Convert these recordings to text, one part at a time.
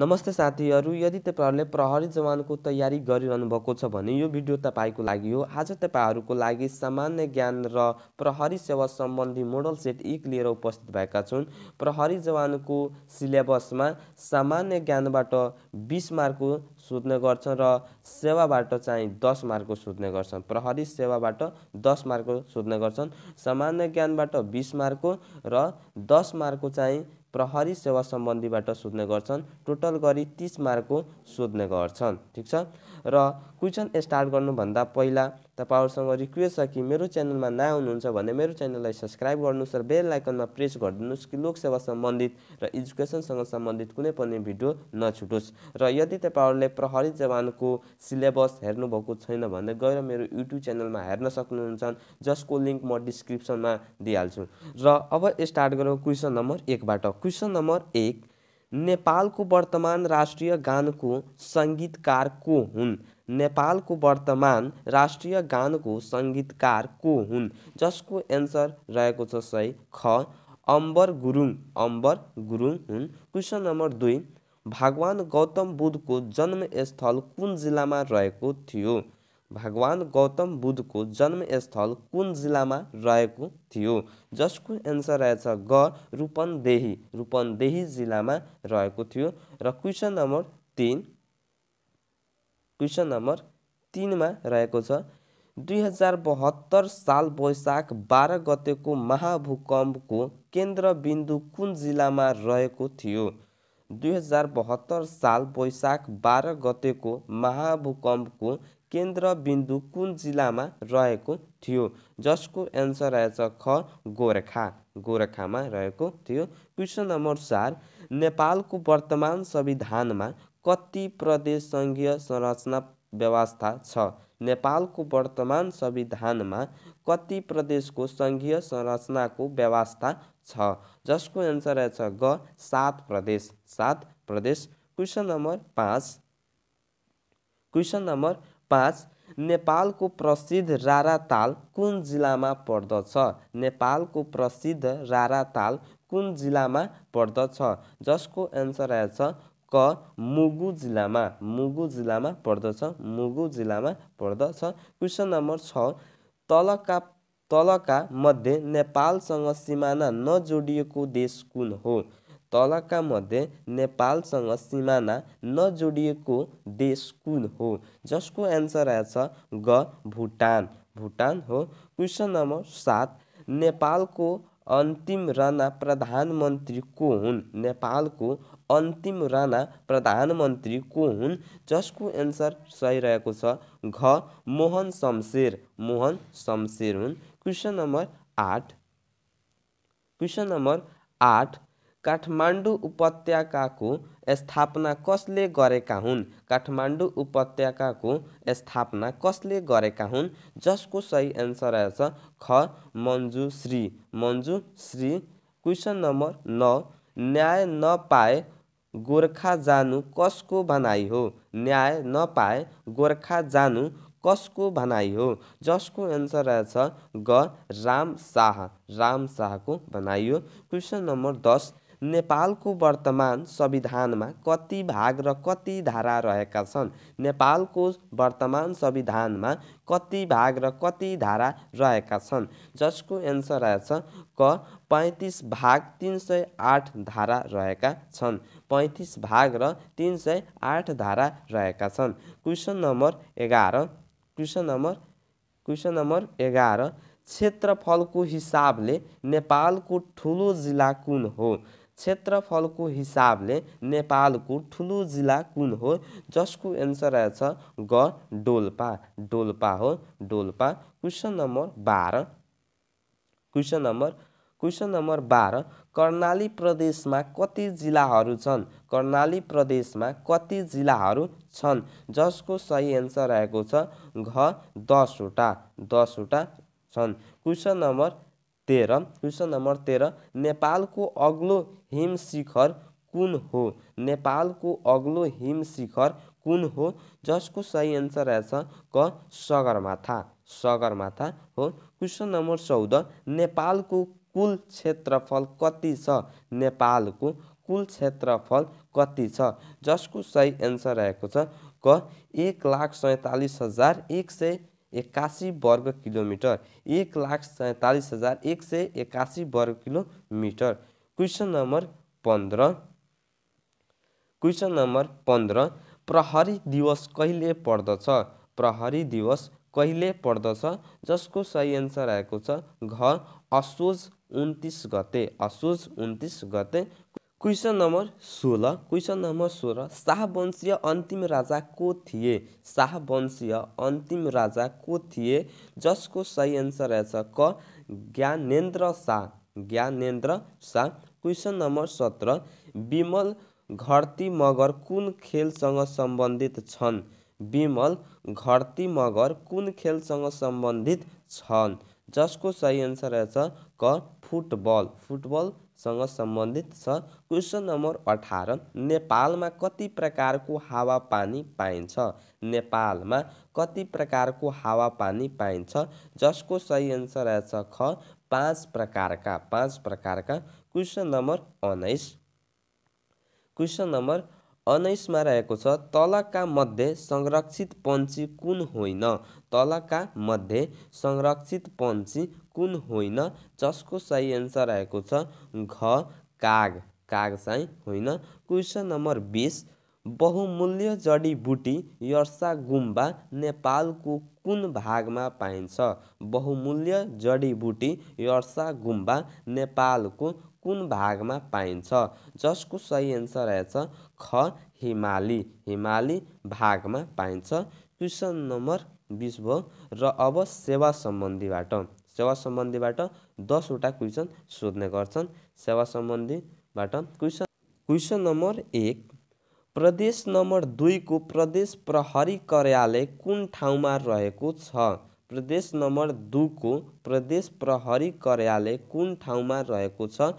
नमस्ते साथीहरू यदि तपाईँहरूले प्रहरी जवानको तयारी गरिरहनु भएको छ भने यो भिडियो तपाईँको लागि हो आज तपाईँहरूको लागि सामान्य ज्ञान र प्रहरी सेवा सम्बन्धी मोडल सेट एक लिएर उपस्थित भएका छौँ प्रहरी जवानको सिलेबसमा सामान्य ज्ञानबाट बिस मार्कको सोध्ने गर्छ र सेवाबाट चाहिँ दस मार्कको सोध्ने गर्छन् प्रहरी सेवाबाट दस मार्कको सोध्ने गर्छन् सामान्य ज्ञानबाट बिस मार्कको र दस मार्कको चाहिँ प्रहरी सेवा सम्बन्धीबाट सोध्ने गर्छन् टोटल गरी तिस मार्कको सोध्ने गर्छन् ठिक छ र क्वेसन स्टार्ट गर्नुभन्दा पहिला तपाईँहरूसँग रिक्वेस्ट छ कि मेरो च्यानलमा नयाँ हुनुहुन्छ भने मेरो च्यानललाई सब्सक्राइब गर्नुहोस् र बेल आइकनमा प्रेस गरिदिनुहोस् कि लोकसेवा सम्बन्धित र एजुकेसनसँग सम्बन्धित कुनै पनि भिडियो नछुटोस् र यदि तपाईँहरूले प्रहरी जवानको सिलेबस हेर्नुभएको छैन भने गएर मेरो युट्युब च्यानलमा हेर्न सक्नुहुन्छ जसको लिङ्क म डिस्क्रिप्सनमा दिइहाल्छु र अब स्टार्ट गरौँ क्वेसन नम्बर एकबाट क्वेसन नम्बर एक नेपालको वर्तमान राष्ट्रिय गानको सङ्गीतकार को हुन् नेपालको वर्तमान राष्ट्रिय गानको सङ्गीतकार को हुन् जसको एन्सर रहेको छ सही ख अम्बर गुरुङ अम्बर गुरुङ हुन् क्वेसन नम्बर दुई भगवान् गौतम बुद्धको जन्मस्थल कुन जिल्लामा रहेको थियो भगवान् गौतम बुद्धको जन्मस्थल कुन जिल्लामा रहेको थियो जसको एन्सर रहेछ ग रूपन्देही रूपन्देही जिल्लामा रहेको थियो र क्वेसन नम्बर तिन क्वेसन नम्बर तिनमा रहेको छ दुई हजार बहत्तर साल वैशाख बाह्र गतेको महाभूकम्पको केन्द्रबिन्दु कुन जिल्लामा रहेको थियो दुई हजार बहत्तर साल वैशाख बाह्र गतेको महाभूकम्पको केन्द्रबिन्दु कुन जिल्लामा रहेको थियो जसको एन्सर रहेछ ख गोर्खा गोर्खामा रहेको थियो क्वेसन नम्बर चार नेपालको वर्तमान संविधानमा कति प्रदेश सङ्घीय संरचना व्यवस्था छ नेपालको वर्तमान संविधानमा कति प्रदेशको सङ्घीय संरचनाको व्यवस्था छ जसको एन्सर रहेछ ग सात प्रदेश सात प्रदेश क्वेसन नम्बर पाँच क्वेसन नम्बर पाँच नेपालको प्रसिद्ध राराताल कुन जिल्लामा पर्दछ नेपालको प्रसिद्ध राराताल कुन जिल्लामा पर्दछ जसको एन्सर रहेछ मुगु जिल्लामा मुगु जिल्लामा पर्दछ मुगु जिल्लामा पर्दछ क्वेसन नम्बर छ तलका तलका मध्ये नेपालसँग सिमाना नजोडिएको देश कुन हो तलका मध्ये नेपालसँग सिमाना नजोडिएको देश कुन हो जसको एन्सर आएछ ग भुटान भुटान हो क्वेसन नम्बर सात नेपालको अन्तिम राणा प्रधानमन्त्री को हुन् नेपालको अन्तिम राणा प्रधानमन्त्री को हुन् जसको एन्सर सही रहेको छ घ मोहन शमशेर मोहन शमशेर हुन् क्वेसन नम्बर आठ क्वेसन नम्बर आठ काठमाडौँ उपत्यकाको स्थापना कसले गरेका हुन् काठमाडौँ उपत्यकाको स्थापना कसले गरेका हुन् जसको सही एन्सर रहेछ ख श्री मन्जु मन्जु श्री क्वेसन नम्बर नौ न्याय नपाए गोर्खा जानु कसको भनाइ हो न्याय नपाए गोर्खा जानु कसको भनाइ हो जसको एन्सर रहेछ ग राम शाह राम शाहको भनाइ हो क्वेसन नम्बर दस नेपालको वर्तमान संविधानमा कति भाग र कति धारा रहेका छन् नेपालको वर्तमान संविधानमा कति भाग र कति धारा रहेका छन् जसको एन्सर आएछ क पैँतिस भाग तिन सय आठ धारा रहेका छन् पैँतिस भाग र तिन सय आठ धारा रहेका छन् क्वेसन नम्बर एघार क्वेसन नम्बर क्वेसन नम्बर एघार क्षेत्रफलको हिसाबले नेपालको ठुलो जिल्ला कुन हो क्षेत्रफलको हिसाबले नेपालको ठुलो जिल्ला कुन हो जसको एन्सर रहेछ ग डोल्पा डोल्पा हो डोल्पा क्वेसन नम्बर बाह्र क्वेसन नम्बर क्वेसन नम्बर बाह्र कर्णाली प्रदेशमा कति जिल्लाहरू छन् कर्णाली प्रदेशमा कति जिल्लाहरू छन् जसको सही एन्सर रहेको छ घ दसवटा दसवटा छन् क्वेसन नम्बर तेह्र क्वेसन नम्बर तेह्र नेपालको अग्लो हिम शिखर कुन हो नेपालको अग्लो हिम शिखर कुन हो जसको सही एन्सर रहेछ क सगरमाथा सगरमाथा हो क्वेसन नम्बर चौध नेपालको कुल क्षेत्रफल कति छ नेपालको कुल क्षेत्रफल कति छ जसको सही एन्सर रहेको छ क एक लाख सैँतालिस हजार एक सय एक्कासी वर्ग किलोमिटर एक लाख सैँतालिस हजार एक सय एक्कासी वर्ग किलोमिटर क्वेसन नम्बर पन्ध्र क्वेसन नम्बर पन्ध्र प्रहरी दिवस कहिले पर्दछ प्रहरी दिवस कहिले पर्दछ जसको सही एन्सर आएको छ घ असोज उन्तिस गते असोज उन्तिस गते क्वेसन नम्बर सोह्र क्वेसन नम्बर सोह्र शाहवंशीय अन्तिम राजा को थिए शाहवंशीय अन्तिम राजा को थिए जसको सही एन्सर रहेछ क ज्ञानेन्द्र शाह ज्ञानेन्द्र शाह क्वेसन नम्बर सत्र विमल घर्ती मगर कुन खेलसँग सम्बन्धित छन् विमल घर्ती मगर कुन खेलसँग सम्बन्धित छन् जसको सही एन्सर रहेछ क फुटबल फुटबल सँग सम्बन्धित छ क्वेसन नम्बर अठार नेपालमा कति प्रकारको हावापानी पाइन्छ नेपालमा कति प्रकारको हावापानी पाइन्छ जसको सही एन्सर रहेछ ख पाँच प्रकारका पाँच प्रकारका क्वेसन नम्बर उन्नाइस क्वेसन नम्बर उन्नाइसमा रहेको छ तलका मध्ये संरक्षित पन्छी कुन होइन तलका मध्ये संरक्षित पन्छी कुन होइन जसको सही एन्सर आएको छ घ काग काग चाहिँ होइन क्वेसन नम्बर बिस बहुमूल्य जडीबुटी यर्सा गुम्बा नेपालको कुन भागमा पाइन्छ बहुमूल्य जडीबुटी यर्सा गुम्बा नेपालको कुन भागमा पाइन्छ जसको सही एन्सर आएछ ख हिमाली हिमाली भागमा पाइन्छ क्वेसन नम्बर बिस भयो र अब सेवा सम्बन्धीबाट सेवा सम्बन्धीबाट दसवटा क्वेसन सोध्ने गर्छन् सेवा सम्बन्धीबाट क्वेसन क्वेसन नम्बर एक प्रदेश नम्बर दुईको प्रदेश प्रहरी कार्यालय कुन ठाउँमा रहेको छ प्रदेश नम्बर दुईको प्रदेश प्रहरी कार्यालय कुन ठाउँमा रहेको छ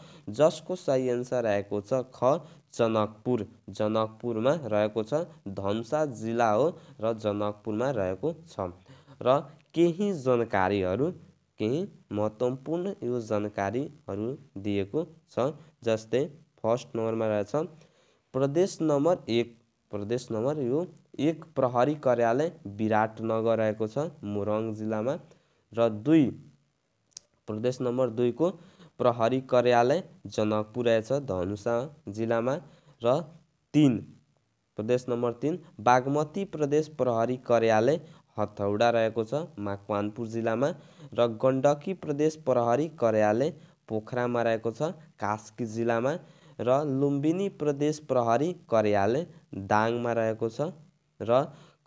जसको सही एन्सर आएको छ ख जनकपुर जनकपुरमा रहेको छ धनसा जिल्ला हो र जनकपुरमा रहेको छ र केही जानकारीहरू केही महत्त्वपूर्ण यो जानकारीहरू दिएको छ जस्तै फर्स्ट नम्बरमा रहेछ प्रदेश नम्बर एक प्रदेश नम्बर यो एक प्रहरी कार्यालय विराटनगर रहेको छ मोरङ जिल्लामा र दुई प्रदेश नम्बर दुईको प्रहरी कार्यालय जनकपुर रहेछ धनुषा जिल्लामा र तिन प्रदेश नम्बर तिन बागमती प्रदेश प्रहरी कार्यालय हथौडा रहेको छ माकवानपुर जिल्लामा र गण्डकी प्रदेश प्रहरी कार्यालय पोखरामा रहेको छ कास्की जिल्लामा र लुम्बिनी प्रदेश प्रहरी कार्यालय दाङमा रहेको छ र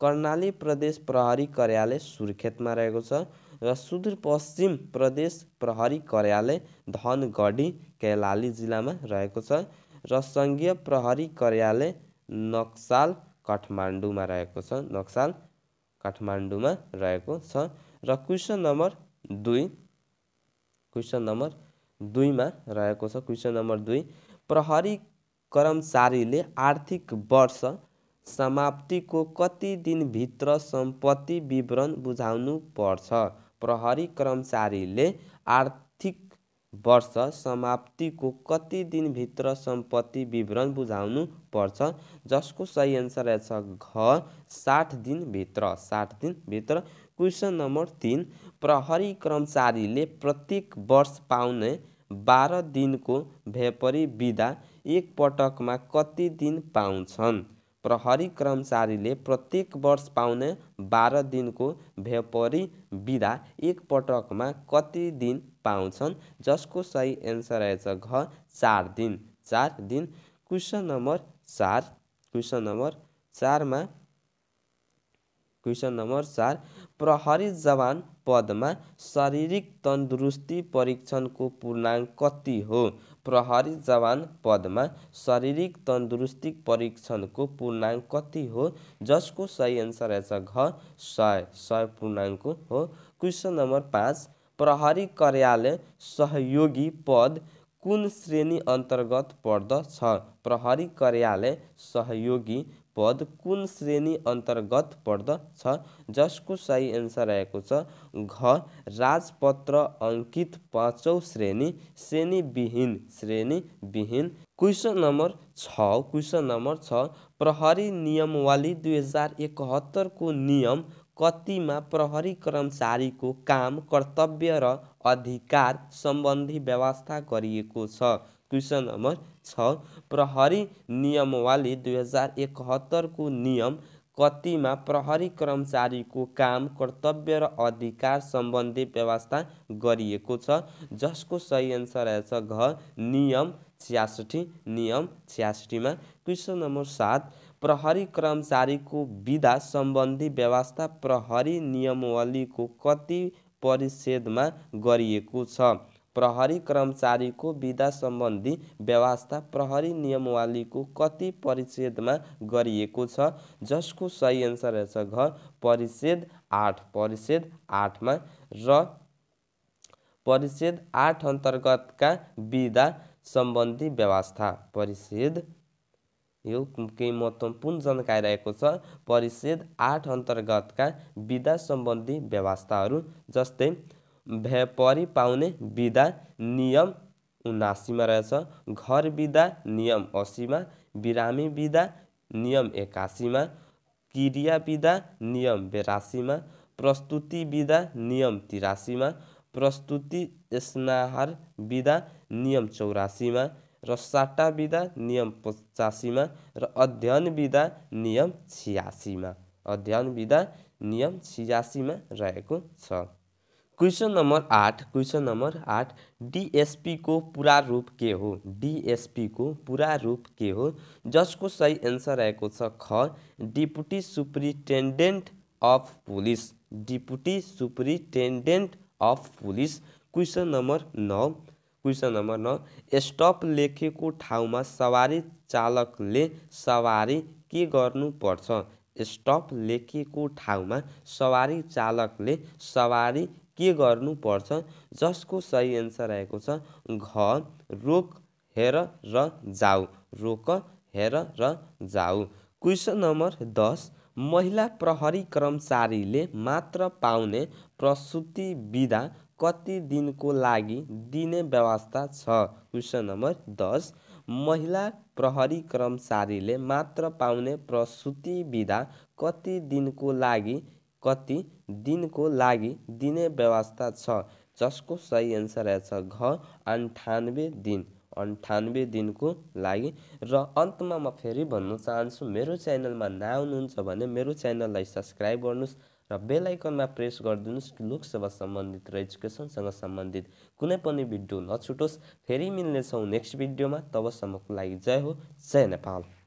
कर्णाली प्रदेश प्रहरी कार्यालय सुर्खेतमा रहेको छ र सुदूरपश्चिम प्रदेश प्रहरी कार्यालय धनगढी कैलाली जिल्लामा रहेको छ र सङ्घीय प्रहरी कार्यालय नक्साल काठमाडौँमा रहेको छ नक्साल काठमाडौँमा रहेको छ र क्वेसन नम्बर दुई क्वेसन नम्बर दुईमा रहेको छ क्वेसन नम्बर दुई प्रहरी कर्मचारीले आर्थिक वर्ष समाप्तिको कति दिनभित्र सम्पत्ति विवरण बुझाउनु पर्छ प्रहरी कर्मचारीले आर्थिक वर्ष समाप्तिको कति दिनभित्र सम्पत्ति विवरण बुझाउनु पर्छ जसको सही एन्सर रहेछ घ साठ दिनभित्र साठ दिनभित्र क्वेसन नम्बर तिन प्रहरी कर्मचारीले प्रत्येक वर्ष पाउने बाह्र दिनको भेपरी बिदा एकपटकमा कति दिन पाउँछन् प्रहरी कर्मचारीले प्रत्येक वर्ष पाउने बाह्र दिनको भेपरी बिदा एकपटकमा कति दिन पाउँछन् जसको सही एन्सर रहेछ घ चार दिन चार दिन क्वेसन नम्बर चार क्वेसन नम्बर चारमा क्वेसन नम्बर चार प्रहरी जवान पदमा शारीरिक तन्दुरुस्ती परीक्षणको पूर्णाङ्क कति हो प्रहरी जवान पदमा शारीरिक तन्दुरुस्ती परीक्षणको पूर्णाङ्क कति हो जसको सही एन्सर रहेछ घ सय सय पूर्णाङ्क हो क्वेसन नम्बर पाँच प्रहरी कार्यालय सहयोगी पद कुन श्रेणी अन्तर्गत पर्दछ प्रहरी कार्यालय सहयोगी पद कुन श्रेणी अन्तर्गत पर्दछ जसको सही एन्सर रहेको छ घ राजपत्र अङ्कित पाँचौँ श्रेणी श्रेणीविहीन श्रेणीविहीन क्वेसन नम्बर छ क्वेसन नम्बर छ प्रहरी नियमवाली दुई हजार एकहत्तरको नियम कतिमा प्रहरी कर्मचारीको काम कर्तव्य र अधिकार सम्बन्धी व्यवस्था गरिएको छ क्वेसन नम्बर छ प्रहरी नियमवाली दुई हजार एकहत्तरको नियम कतिमा प्रहरी कर्मचारीको काम कर्तव्य र अधिकार सम्बन्धी व्यवस्था गरिएको छ जसको सही एन्सर रहेछ घ नियम छ्यासठी नियम छ्यासठीमा क्वेसन नम्बर सात प्रहरी कर्मचारीको विधा सम्बन्धी व्यवस्था प्रहरी नियमावलीको कति परिच्छेदमा गरिएको छ प्रहरी कर्मचारीको विदा सम्बन्धी व्यवस्था प्रहरी नियमवालीको कति परिच्छेदमा गरिएको छ जसको सही एन्सर रहेछ घ परिच्छेद आठ परिच्छेद आठमा र परिच्छेद आठ अन्तर्गतका विदा सम्बन्धी व्यवस्था परिच्छेद यो केही महत्त्वपूर्ण जानकारी रहेको छ परिच्छेद आठ अन्तर्गतका विधा सम्बन्धी व्यवस्थाहरू जस्तै भेपरी पाउने विधा नियम उनासीमा रहेछ घर विधा नियम असीमा बिरामी विधा नियम एकासीमा क्रिया विधा नियम बेरासीमा प्रस्तुति विधा नियम तिरासीमा प्रस्तुति स्नाहार विधा नियम चौरासीमा र साटा विधा नियम पचासीमा र अध्ययन विधा नियम छ्यासीमा अध्ययन विधा नियम छ्यासीमा रहेको छ क्वेसन नम्बर आठ क्वेसन नम्बर आठ डिएसपीको पुरा रूप के हो डिएसपीको पुरा रूप के हो जसको सही एन्सर रहेको छ ख deputy superintendent of police deputy superintendent of police question number नौ क्वेसन नम्बर नौ स्टप लेखेको ठाउँमा सवारी चालकले सवारी के गर्नुपर्छ स्टप लेखेको ठाउँमा सवारी चालकले सवारी के गर्नुपर्छ जसको सही एन्सर आएको छ घ रोक हेर र जाऊ रोक हेर र जाऊ क्वेसन नम्बर दस महिला प्रहरी कर्मचारीले मात्र पाउने प्रसुति विधा कति दिनको लागि दिने व्यवस्था छ क्वेसन नम्बर दस महिला प्रहरी कर्मचारीले मात्र पाउने प्रसुति विधा कति दिनको लागि कति दिनको लागि दिने व्यवस्था छ जसको सही एन्सर रहेछ घ अन्ठानब्बे दिन अन्ठानब्बे दिनको लागि र अन्तमा म फेरि भन्न चाहन्छु मेरो च्यानलमा नआउनुहुन्छ भने मेरो च्यानललाई सब्सक्राइब गर्नुहोस् र बेल आइकनमा प्रेस गरिदिनुहोस् लोकसेवा सम्बन्धित र एजुकेसनसँग सम्बन्धित कुनै पनि भिडियो नछुटोस् फेरि मिल्नेछौँ नेक्स्ट भिडियोमा तबसम्मको लागि जय हो जय नेपाल